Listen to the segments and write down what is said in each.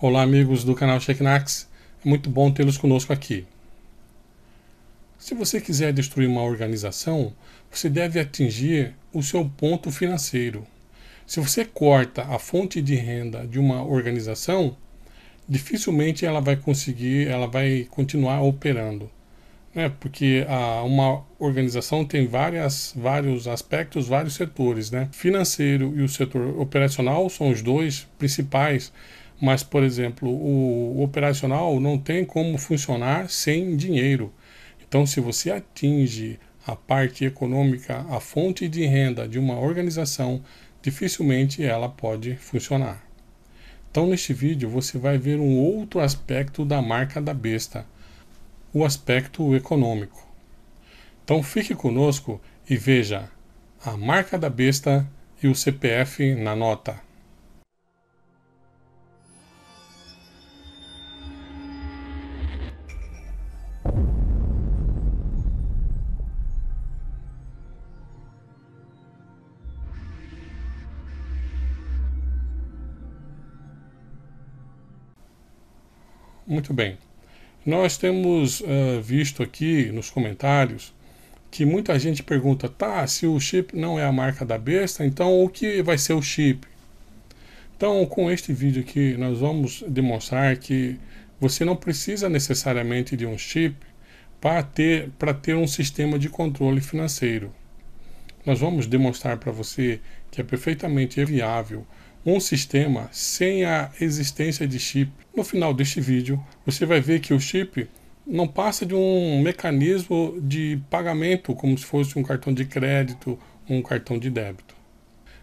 Olá, amigos do canal Checknax. É muito bom tê-los conosco aqui. Se você quiser destruir uma organização, você deve atingir o seu ponto financeiro. Se você corta a fonte de renda de uma organização, dificilmente ela vai conseguir, ela vai continuar operando. Né? Porque a, ah, uma organização tem várias, vários aspectos, vários setores. Né? Financeiro e o setor operacional são os dois principais mas, por exemplo, o operacional não tem como funcionar sem dinheiro. Então, se você atinge a parte econômica, a fonte de renda de uma organização, dificilmente ela pode funcionar. Então, neste vídeo, você vai ver um outro aspecto da marca da besta, o aspecto econômico. Então, fique conosco e veja a marca da besta e o CPF na nota. Muito bem. Nós temos uh, visto aqui nos comentários que muita gente pergunta, tá, se o chip não é a marca da besta, então o que vai ser o chip? Então, com este vídeo aqui, nós vamos demonstrar que você não precisa necessariamente de um chip para ter, ter um sistema de controle financeiro. Nós vamos demonstrar para você que é perfeitamente viável um sistema sem a existência de chip. No final deste vídeo, você vai ver que o chip não passa de um mecanismo de pagamento, como se fosse um cartão de crédito um cartão de débito.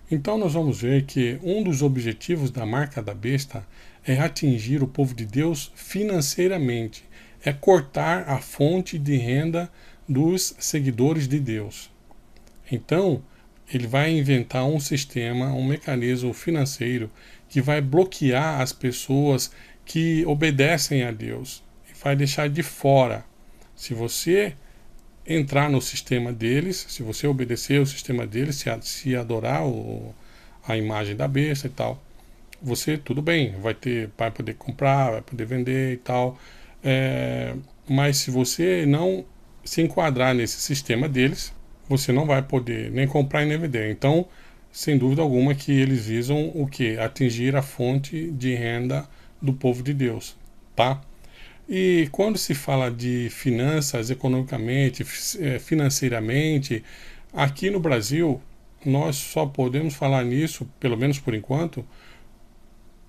Então nós vamos ver que um dos objetivos da marca da besta é atingir o povo de Deus financeiramente, é cortar a fonte de renda dos seguidores de Deus. Então, ele vai inventar um sistema, um mecanismo financeiro que vai bloquear as pessoas que obedecem a Deus e vai deixar de fora. Se você entrar no sistema deles, se você obedecer o sistema deles, se adorar o, a imagem da besta e tal, você tudo bem, vai ter, vai poder comprar, vai poder vender e tal. É, mas se você não se enquadrar nesse sistema deles, você não vai poder nem comprar nem vender. Então, sem dúvida alguma que eles visam o que? Atingir a fonte de renda do povo de Deus, tá? E quando se fala de finanças economicamente, é, financeiramente, aqui no Brasil, nós só podemos falar nisso, pelo menos por enquanto,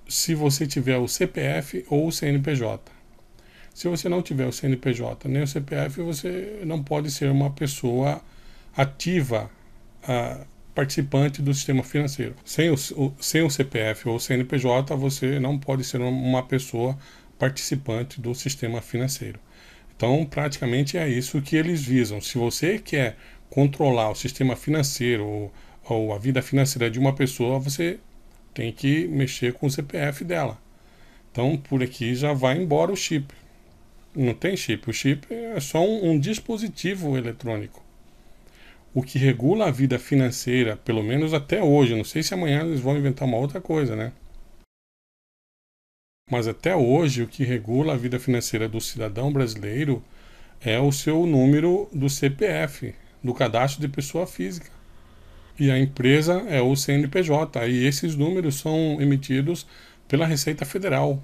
se você tiver o CPF ou o CNPJ. Se você não tiver o CNPJ nem o CPF, você não pode ser uma pessoa ativa participante do sistema financeiro. Sem o, o, sem o CPF ou CNPJ, você não pode ser uma pessoa participante do sistema financeiro. Então, praticamente é isso que eles visam. Se você quer controlar o sistema financeiro ou, ou a vida financeira de uma pessoa, você tem que mexer com o CPF dela. Então, por aqui já vai embora o chip. Não tem chip. O chip é só um, um dispositivo eletrônico o que regula a vida financeira, pelo menos até hoje. Não sei se amanhã eles vão inventar uma outra coisa, né? Mas até hoje, o que regula a vida financeira do cidadão brasileiro é o seu número do CPF, do cadastro de pessoa física. E a empresa é o CNPJ. E esses números são emitidos pela Receita Federal,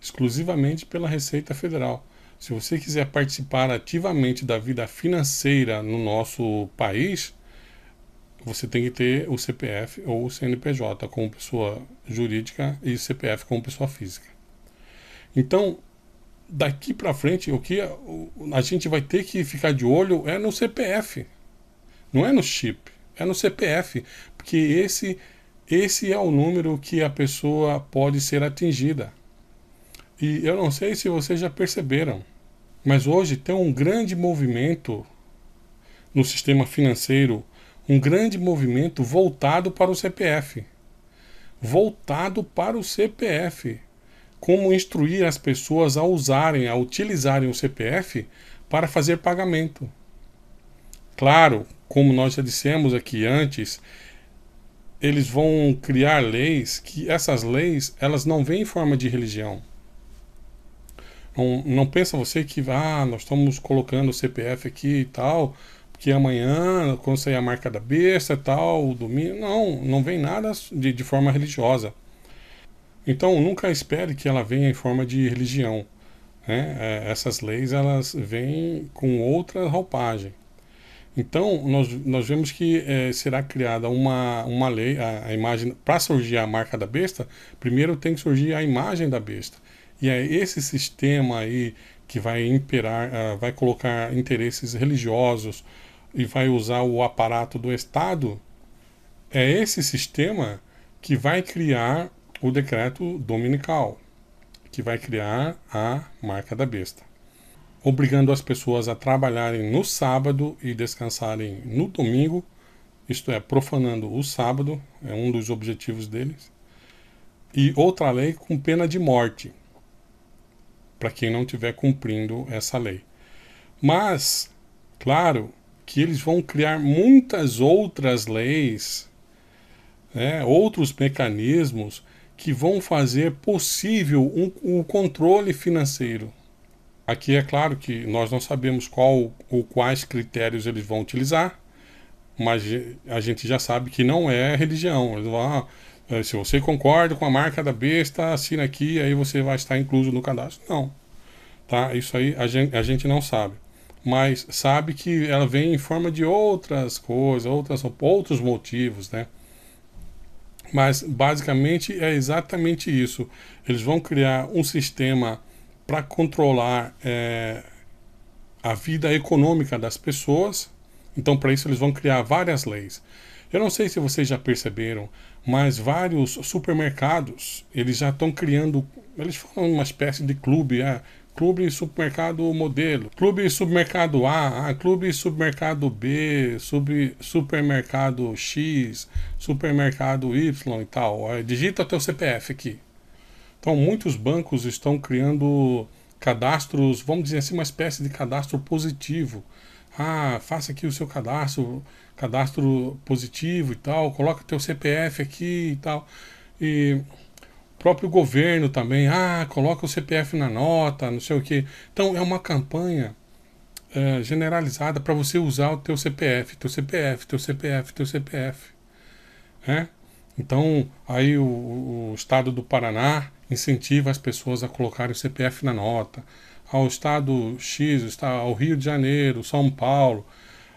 exclusivamente pela Receita Federal. Se você quiser participar ativamente da vida financeira no nosso país, você tem que ter o CPF ou o CNPJ como pessoa jurídica e o CPF como pessoa física. Então, daqui para frente, o que a gente vai ter que ficar de olho é no CPF. Não é no chip, é no CPF, porque esse esse é o número que a pessoa pode ser atingida. E eu não sei se vocês já perceberam, mas hoje tem um grande movimento no sistema financeiro, um grande movimento voltado para o CPF. Voltado para o CPF. Como instruir as pessoas a usarem, a utilizarem o CPF para fazer pagamento. Claro, como nós já dissemos aqui antes, eles vão criar leis que essas leis elas não vêm em forma de religião. Não, não pensa você que ah, nós estamos colocando o CPF aqui e tal, porque amanhã, quando sair a marca da besta e tal, o domingo. Não, não vem nada de, de forma religiosa. Então nunca espere que ela venha em forma de religião. Né? É, essas leis elas vêm com outra roupagem. Então nós, nós vemos que é, será criada uma, uma lei, a, a imagem para surgir a marca da besta. Primeiro tem que surgir a imagem da besta. E é esse sistema aí que vai imperar, uh, vai colocar interesses religiosos e vai usar o aparato do Estado, é esse sistema que vai criar o decreto dominical, que vai criar a marca da besta, obrigando as pessoas a trabalharem no sábado e descansarem no domingo, isto é, profanando o sábado, é um dos objetivos deles, e outra lei com pena de morte para quem não estiver cumprindo essa lei. Mas, claro, que eles vão criar muitas outras leis, né, outros mecanismos que vão fazer possível o um, um controle financeiro. Aqui é claro que nós não sabemos qual ou quais critérios eles vão utilizar, mas a gente já sabe que não é religião. Eles vão, ah, é, se você concorda com a marca da besta, assina aqui, aí você vai estar incluso no cadastro. Não. Tá? Isso aí a gente, a gente não sabe. Mas sabe que ela vem em forma de outras coisas, outras, outros motivos, né? Mas basicamente é exatamente isso. Eles vão criar um sistema para controlar é, a vida econômica das pessoas. Então, para isso, eles vão criar várias leis. Eu não sei se vocês já perceberam, mas vários supermercados eles já estão criando, eles falam uma espécie de clube, ah, clube e supermercado modelo, clube e supermercado A, ah, clube e supermercado B, sub, supermercado X, supermercado Y e tal. digita digita teu CPF aqui. Então muitos bancos estão criando cadastros, vamos dizer assim, uma espécie de cadastro positivo ah, faça aqui o seu cadastro, cadastro positivo e tal, coloca teu CPF aqui e tal. E o próprio governo também, ah, coloca o CPF na nota, não sei o que. Então é uma campanha eh, generalizada para você usar o teu CPF, teu CPF, teu CPF, teu CPF. Né? Então aí o, o estado do Paraná incentiva as pessoas a colocarem o CPF na nota ao estado X, ao Rio de Janeiro, São Paulo,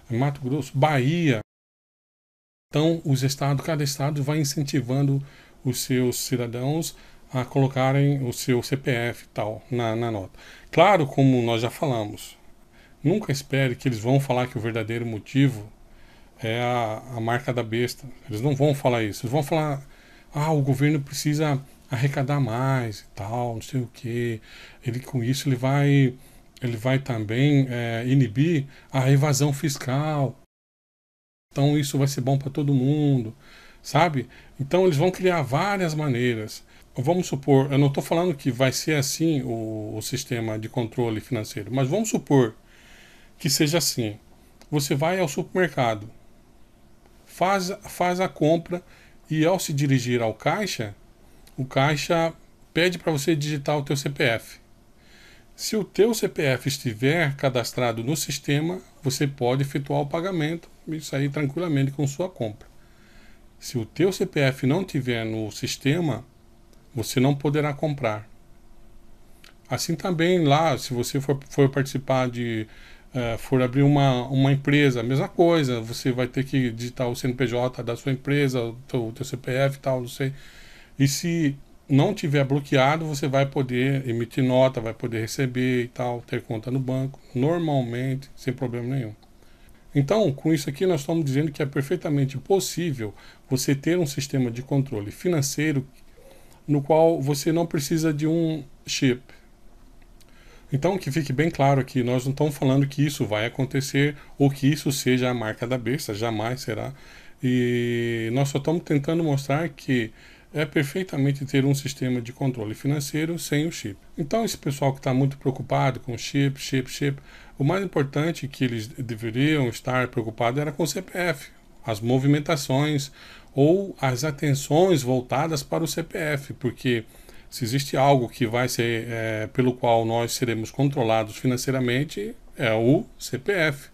Mato Grosso, Bahia. Então, os estados, cada estado vai incentivando os seus cidadãos a colocarem o seu CPF tal na, na nota. Claro, como nós já falamos, nunca espere que eles vão falar que o verdadeiro motivo é a, a marca da besta. Eles não vão falar isso. Eles vão falar, ah, o governo precisa arrecadar mais e tal, não sei o que Ele com isso ele vai ele vai também é, inibir a evasão fiscal. Então isso vai ser bom para todo mundo, sabe? Então eles vão criar várias maneiras. Vamos supor, eu não estou falando que vai ser assim o, o sistema de controle financeiro, mas vamos supor que seja assim. Você vai ao supermercado, faz, faz a compra e ao se dirigir ao caixa, o caixa pede para você digitar o teu CPF. Se o teu CPF estiver cadastrado no sistema, você pode efetuar o pagamento e sair tranquilamente com sua compra. Se o teu CPF não estiver no sistema, você não poderá comprar. Assim também lá, se você for, for participar de Uh, for abrir uma, uma empresa, a mesma coisa, você vai ter que digitar o CNPJ da sua empresa, o teu, teu CPF e tal, não sei. E se não tiver bloqueado, você vai poder emitir nota, vai poder receber e tal, ter conta no banco, normalmente, sem problema nenhum. Então, com isso aqui, nós estamos dizendo que é perfeitamente possível você ter um sistema de controle financeiro no qual você não precisa de um chip. Então, que fique bem claro aqui, nós não estamos falando que isso vai acontecer ou que isso seja a marca da besta, jamais será. E nós só estamos tentando mostrar que é perfeitamente ter um sistema de controle financeiro sem o chip. Então, esse pessoal que está muito preocupado com chip, chip, chip, o mais importante que eles deveriam estar preocupados era com o CPF, as movimentações ou as atenções voltadas para o CPF, porque se existe algo que vai ser é, pelo qual nós seremos controlados financeiramente é o CPF.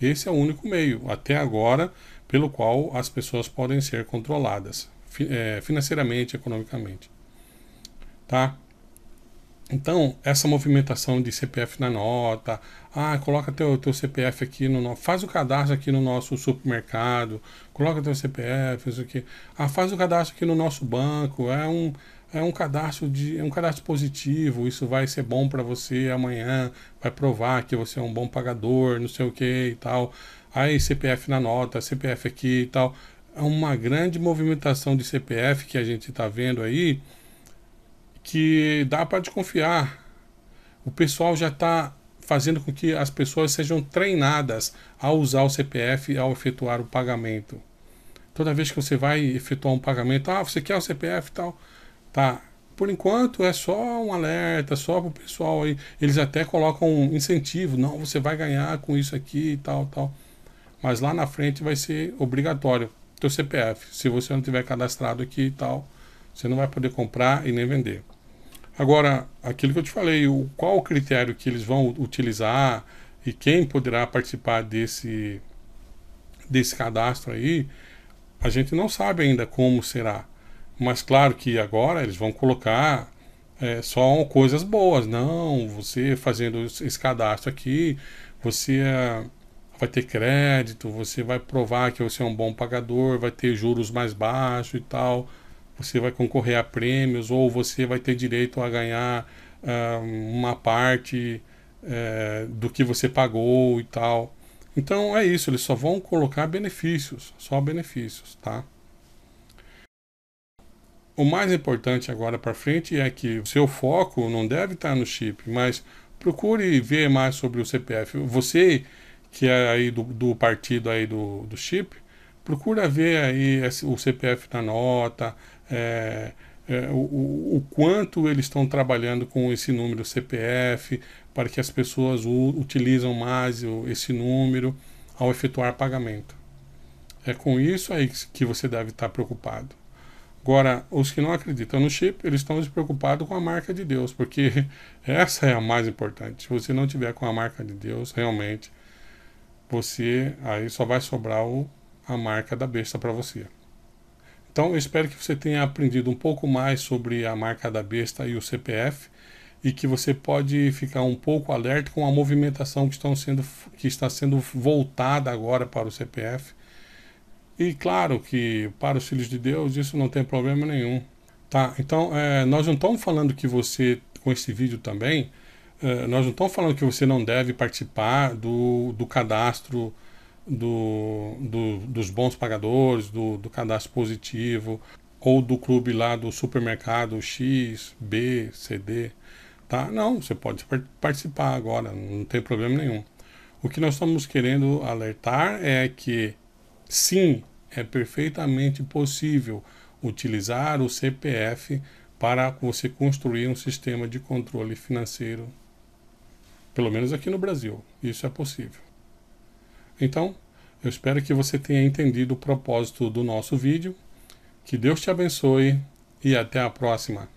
Esse é o único meio, até agora, pelo qual as pessoas podem ser controladas é, financeiramente, economicamente. Tá? Então, essa movimentação de CPF na nota, ah, coloca teu, teu CPF aqui no faz o cadastro aqui no nosso supermercado, coloca teu CPF, isso aqui. Ah, faz o cadastro aqui no nosso banco, é um é um cadastro de é um cadastro positivo, isso vai ser bom para você amanhã, vai provar que você é um bom pagador, não sei o que e tal. Aí CPF na nota, CPF aqui e tal uma grande movimentação de CPF que a gente está vendo aí, que dá para desconfiar. O pessoal já está fazendo com que as pessoas sejam treinadas a usar o CPF ao efetuar o pagamento. Toda vez que você vai efetuar um pagamento, ah, você quer o CPF e tal, tá? Por enquanto é só um alerta, só para o pessoal aí. Eles até colocam um incentivo, não, você vai ganhar com isso aqui e tal, tal. Mas lá na frente vai ser obrigatório teu CPF. Se você não tiver cadastrado aqui e tal, você não vai poder comprar e nem vender. Agora, aquilo que eu te falei, o, qual o critério que eles vão utilizar e quem poderá participar desse, desse cadastro aí, a gente não sabe ainda como será. Mas claro que agora eles vão colocar é, só coisas boas. Não, você fazendo esse cadastro aqui, você é, vai ter crédito, você vai provar que você é um bom pagador, vai ter juros mais baixos e tal, você vai concorrer a prêmios ou você vai ter direito a ganhar uh, uma parte uh, do que você pagou e tal. Então é isso, eles só vão colocar benefícios, só benefícios, tá? O mais importante agora para frente é que o seu foco não deve estar tá no chip, mas procure ver mais sobre o CPF. Você que é aí do, do partido aí do, do chip, procura ver aí o CPF na nota, é, é, o, o, quanto eles estão trabalhando com esse número CPF, para que as pessoas u, utilizam mais o, esse número ao efetuar pagamento. É com isso aí que você deve estar preocupado. Agora, os que não acreditam no chip, eles estão preocupados com a marca de Deus, porque essa é a mais importante. Se você não tiver com a marca de Deus, realmente você aí só vai sobrar o, a marca da besta para você. Então eu espero que você tenha aprendido um pouco mais sobre a marca da besta e o CPF e que você pode ficar um pouco alerta com a movimentação que, estão sendo, que está sendo voltada agora para o CPF. E claro que para os filhos de Deus isso não tem problema nenhum. Tá? Então é, nós não estamos falando que você, com esse vídeo também, é, nós não estamos falando que você não deve participar do, do cadastro do, do, dos bons pagadores, do, do cadastro positivo, ou do clube lá do supermercado X, B, CD. Tá? Não, você pode participar agora, não tem problema nenhum. O que nós estamos querendo alertar é que, sim, é perfeitamente possível utilizar o CPF para você construir um sistema de controle financeiro pelo menos aqui no Brasil, isso é possível. Então, eu espero que você tenha entendido o propósito do nosso vídeo. Que Deus te abençoe e até a próxima.